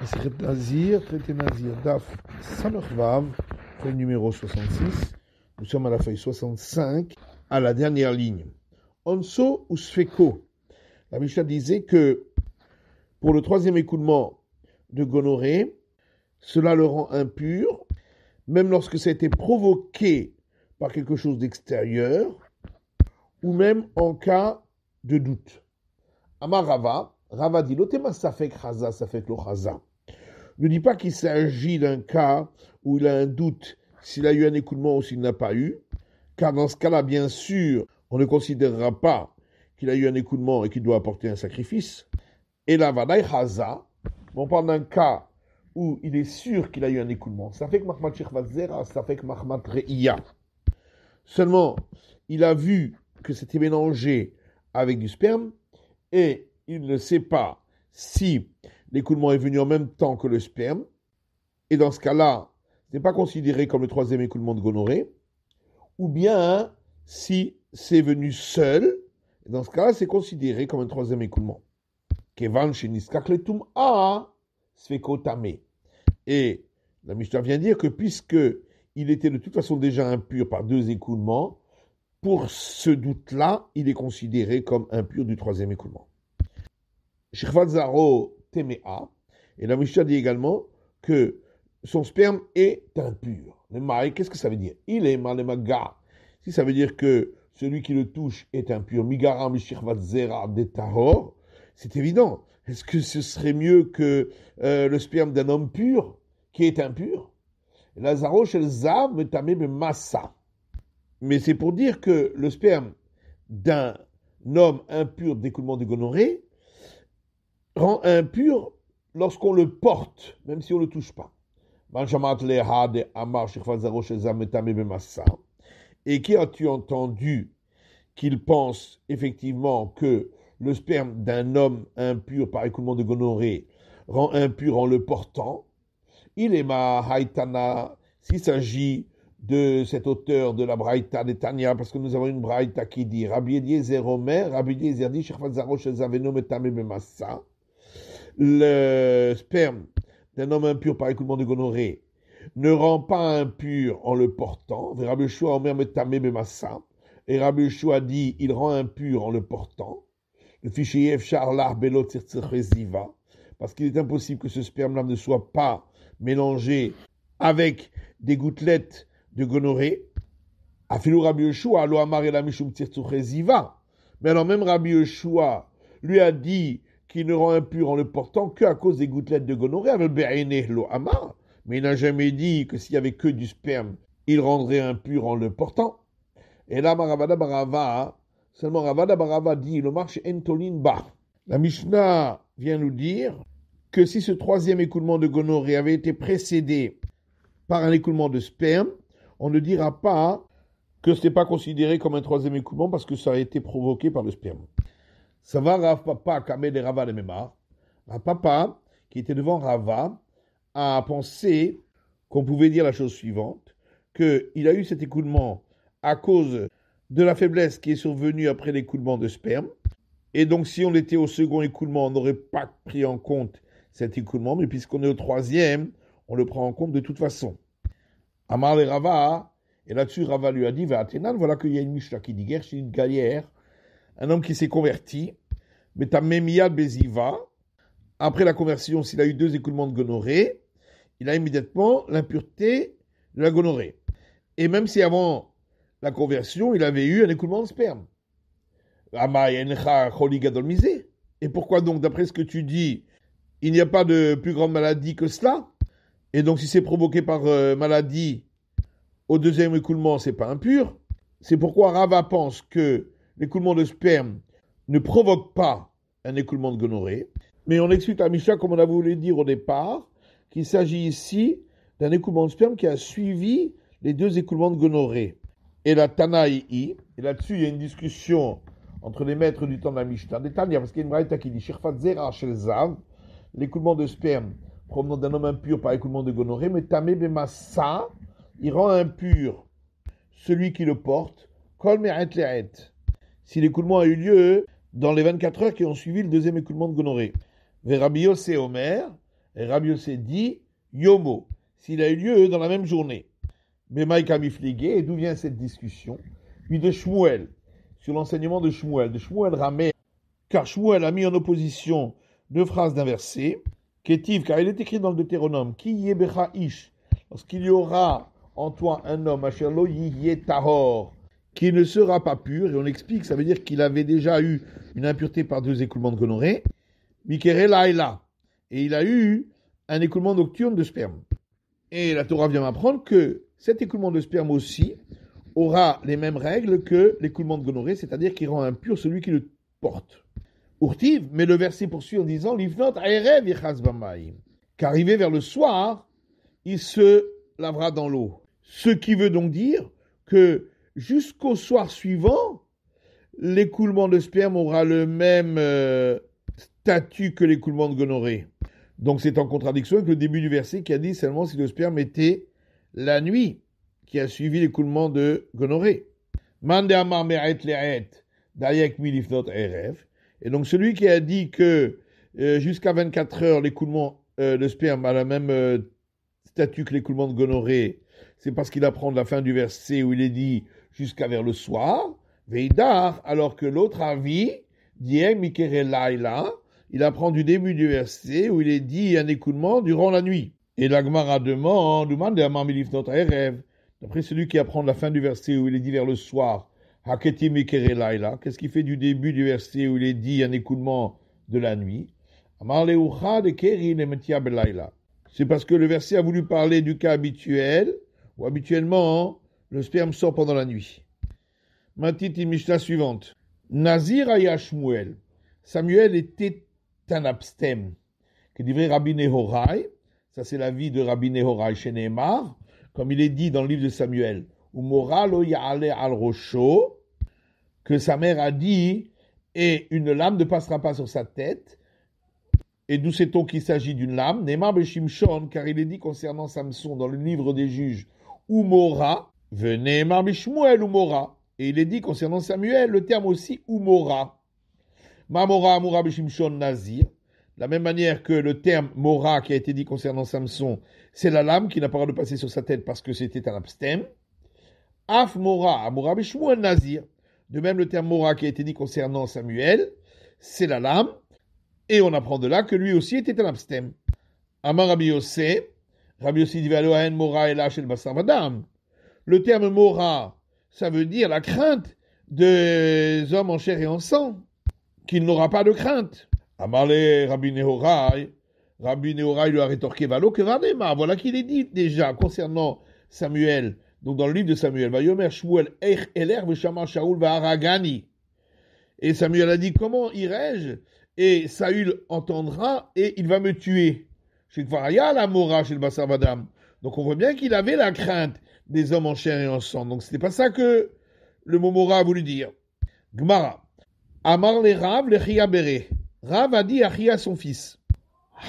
Maseret Nazir, traité Nazir, Daf Vav, numéro 66. Nous sommes à la feuille 65, à la dernière ligne. Onso ou Sfeko. La Mishnah disait que pour le troisième écoulement de gonorrhée, cela le rend impur, même lorsque ça a été provoqué par quelque chose d'extérieur, ou même en cas de doute. Amarava, Rava dit, l'otema safek Raza, safek lo Raza. Ne dit pas qu'il s'agit d'un cas où il a un doute s'il a eu un écoulement ou s'il n'a pas eu, car dans ce cas-là, bien sûr, on ne considérera pas qu'il a eu un écoulement et qu'il doit apporter un sacrifice. Et la vadaï on parle d'un cas où il est sûr qu'il a eu un écoulement. Ça fait que Sheikh ça fait que Seulement, il a vu que c'était mélangé avec du sperme et il ne sait pas si l'écoulement est venu en même temps que le sperme, et dans ce cas-là, ce n'est pas considéré comme le troisième écoulement de gonorrhée, ou bien si c'est venu seul, dans ce cas-là, c'est considéré comme un troisième écoulement. a Et la Mishnah vient dire que puisque il était de toute façon déjà impur par deux écoulements, pour ce doute-là, il est considéré comme impur du troisième écoulement. Zaro et la Mishnah dit également que son sperme est impur. Le qu'est-ce que ça veut dire Il est mal maga. Si ça veut dire que celui qui le touche est impur, c'est évident. Est-ce que ce serait mieux que euh, le sperme d'un homme pur qui est impur massa. Mais c'est pour dire que le sperme d'un homme impur d'écoulement de gonorrhée rend impur lorsqu'on le porte, même si on ne le touche pas. Et qui as-tu entendu qu'il pense effectivement que le sperme d'un homme impur par écoulement de gonorrhée rend impur en le portant Il est ma haïtana, s'il s'agit de cet auteur de la Braïta de Tania, parce que nous avons une Braïta qui dit Rabbi Eliezer Omer, Rabbi Eliezer dit le sperme d'un homme impur par écoulement de gonorrhée ne rend pas impur en le portant. Et Rabbi dit, il rend impur en le portant. Le fichier Parce qu'il est impossible que ce sperme-là ne soit pas mélangé avec des gouttelettes de gonorrhée. Afilou Rabbi Yeshua, Mais alors même Rabbi Yeshua lui a dit qui ne rend impur en le portant qu'à cause des gouttelettes de gonorrhée, mais il n'a jamais dit que s'il y avait que du sperme, il rendrait impur en le portant. Et là, Maravada Barava, seulement Ravada Barava dit, le marche La Mishnah vient nous dire que si ce troisième écoulement de gonorrhée avait été précédé par un écoulement de sperme, on ne dira pas que ce n'est pas considéré comme un troisième écoulement parce que ça a été provoqué par le sperme va Papa Kamé de Rava Memar. Papa, qui était devant Rava, a pensé qu'on pouvait dire la chose suivante, qu'il a eu cet écoulement à cause de la faiblesse qui est survenue après l'écoulement de sperme. Et donc, si on était au second écoulement, on n'aurait pas pris en compte cet écoulement, mais puisqu'on est au troisième, on le prend en compte de toute façon. Amar les Rava, et là-dessus, Rava lui a dit, va Athénan, voilà qu'il y a une Mishnah qui dit guerre, c'est une galière, un homme qui s'est converti, mais Mia Beziva, après la conversion, s'il a eu deux écoulements de gonorrhée, il a immédiatement l'impureté de la gonorrhée. Et même si avant la conversion, il avait eu un écoulement de sperme. Et pourquoi donc, d'après ce que tu dis, il n'y a pas de plus grande maladie que cela Et donc, si c'est provoqué par euh, maladie au deuxième écoulement, c'est pas impur. C'est pourquoi Rava pense que l'écoulement de sperme ne provoque pas un écoulement de gonorrhée, mais on explique à Mishnah, comme on a voulu dire au départ, qu'il s'agit ici d'un écoulement de sperme qui a suivi les deux écoulements de gonorrhée. Et la Tanaï, et là-dessus il y a une discussion entre les maîtres du temps de la Mishnah, des parce qu'il y a une qui dit l'écoulement de sperme provenant d'un homme impur par écoulement de gonorrhée, mais Tamé Bemassa, il rend impur celui qui le porte, Kol Meret si l'écoulement a eu lieu dans les 24 heures qui ont suivi le deuxième écoulement de Gonorrhée. Rabbi Yossé Omer, et Rabbi dit Yomo, s'il a eu lieu dans la même journée. Mais Mike et d'où vient cette discussion Puis de Shmuel, sur l'enseignement de Shmuel. De Shmuel ramé, car Shmuel a mis en opposition deux phrases d'un verset, Kétiv, car il est écrit dans le Deutéronome, Ki ish, lorsqu'il y aura en toi un homme, Yé tahor, qui ne sera pas pur. Et on explique, ça veut dire qu'il avait déjà eu une impureté par deux écoulements de gonorrhée. Mikerela et là. Et il a eu un écoulement nocturne de sperme. Et la Torah vient m'apprendre que cet écoulement de sperme aussi aura les mêmes règles que l'écoulement de gonorrhée, c'est-à-dire qu'il rend impur celui qui le porte. Urtiv, mais le verset poursuit en disant Qu'arrivé vers le soir, il se lavera dans l'eau. Ce qui veut donc dire que jusqu'au soir suivant, l'écoulement de sperme aura le même euh, statut que l'écoulement de gonorrhée. Donc c'est en contradiction avec le début du verset qui a dit seulement si le sperme était la nuit qui a suivi l'écoulement de gonorrhée. Et donc celui qui a dit que euh, jusqu'à 24 heures l'écoulement euh, de sperme a le même statut que l'écoulement de gonorrhée, c'est parce qu'il apprend la fin du verset où il est dit jusqu'à vers le soir, Veidar, alors que l'autre avis, mikere Laila, il apprend du début du verset où il est dit un écoulement durant la nuit. Et l'Agmara demande, demande à d'après celui qui apprend la fin du verset où il est dit vers le soir, Haketi qu'est-ce qui fait du début du verset où il est dit un écoulement de la nuit c'est parce que le verset a voulu parler du cas habituel, ou habituellement, le sperme sort pendant la nuit. Matiti la suivante. Nazir Shmuel. Samuel était un abstème. Que dirait Rabbi Nehorai. Ça, c'est la vie de Rabbi Nehorai chez Neymar. Comme il est dit dans le livre de Samuel. Ou moralo ya'ale al rocho. Que sa mère a dit. Et une lame ne passera pas sur sa tête. Et d'où sait-on qu'il s'agit d'une lame Neymar Beshimshon, car il est dit concernant Samson dans le livre des juges. Ou mora Venez Marmishmuel ou Mora. Et il est dit concernant Samuel le terme aussi Umora. Mamora Amura Bishimshon Nazir. De la même manière que le terme Mora qui a été dit concernant Samson, c'est la lame qui n'a pas le droit de passer sur sa tête parce que c'était un abstème. Af Mora Amura Bishmuel Nazir. De même le terme Mora qui a été dit concernant Samuel, c'est la lame. Et on apprend de là que lui aussi était un abstème. Amar Rabbi Rabbi dit Mora Madame. Le terme mora, ça veut dire la crainte des hommes en chair et en sang, qu'il n'aura pas de crainte. Amale, Rabbi Nehorai, Rabbi Nehorai lui a rétorqué Valo que Voilà qu'il est dit déjà concernant Samuel. Donc dans le livre de Samuel, Vayomer Shmuel Eich Eler Veshama Shaul Vaharagani. Et Samuel a dit Comment irai-je Et Saül entendra et il va me tuer. la Mora, chez le Donc on voit bien qu'il avait la crainte des hommes en chair et en sang. Donc n'est pas ça que le Momora a voulu dire. Gmara. Amar les Rav, le bere. Rav a dit à son fils.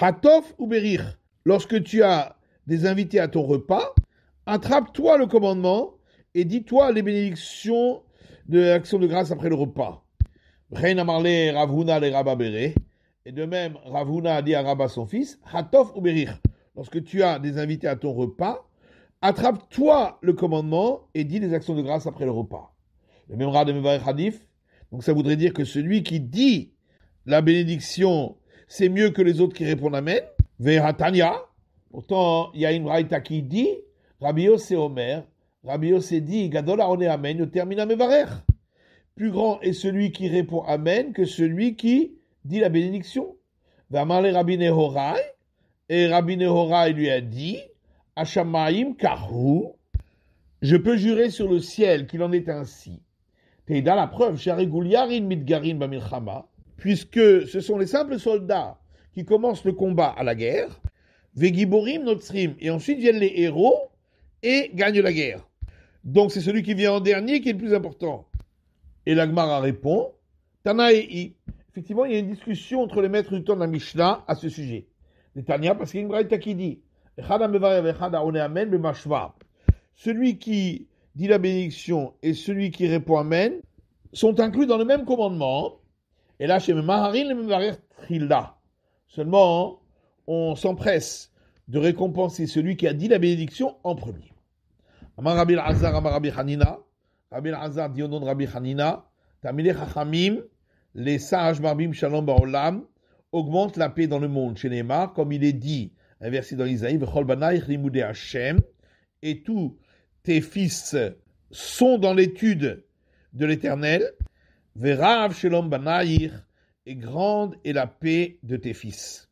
Hatov ou berir. Lorsque tu as des invités à ton repas, attrape-toi le commandement et dis-toi les bénédictions de l'action de grâce après le repas. Et de même, Ravuna a dit à Rabba son fils, Hatov ou berir. Lorsque tu as des invités à ton repas, attrape toi le commandement et dis les actions de grâce après le repas. Le même de Hadif, donc ça voudrait dire que celui qui dit la bénédiction, c'est mieux que les autres qui répondent Amen. Veratania, pourtant il y a une raïta qui dit, Rabbi Yossé Omer, Rabbi dit, Gadola on Amen, yo termina Plus grand est celui qui répond Amen que celui qui dit la bénédiction. Va Rabbi Nehorai, et Rabbi Nehorai lui a dit, je peux jurer sur le ciel qu'il en est ainsi. dans la preuve, Sharigulyarin Midgarin Bamilchama, puisque ce sont les simples soldats qui commencent le combat à la guerre, Vegiborim Notrim, et ensuite viennent les héros et gagnent la guerre. Donc c'est celui qui vient en dernier qui est le plus important. Et l'Agmara répond, Tanaei. Effectivement, il y a une discussion entre les maîtres du temps de la Mishnah à ce sujet. Netanya, parce qu'il y a une qui dit celui qui dit la bénédiction et celui qui répond Amen sont inclus dans le même commandement. Et là, chez Maharin, le Trilda. Seulement, on s'empresse de récompenser celui qui a dit la bénédiction en premier. Amar Rabbi Azar, Amar Hanina, Rabbi Azar dit au Hanina, Chachamim, les sages Marbim Shalom Baolam, augmentent la paix dans le monde chez Neymar, comme il est dit un verset dans Isaïe, et tous tes fils sont dans l'étude de l'Éternel, Verav Shalom et grande est la paix de tes fils.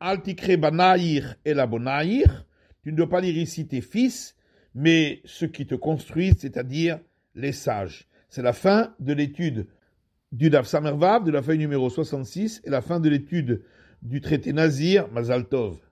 Altikre Banaïr et la tu ne dois pas lire ici tes fils, mais ceux qui te construisent, c'est-à-dire les sages. C'est la fin de l'étude du Daf Samervav, de la feuille numéro 66, et la fin de l'étude du traité Nazir Mazaltov.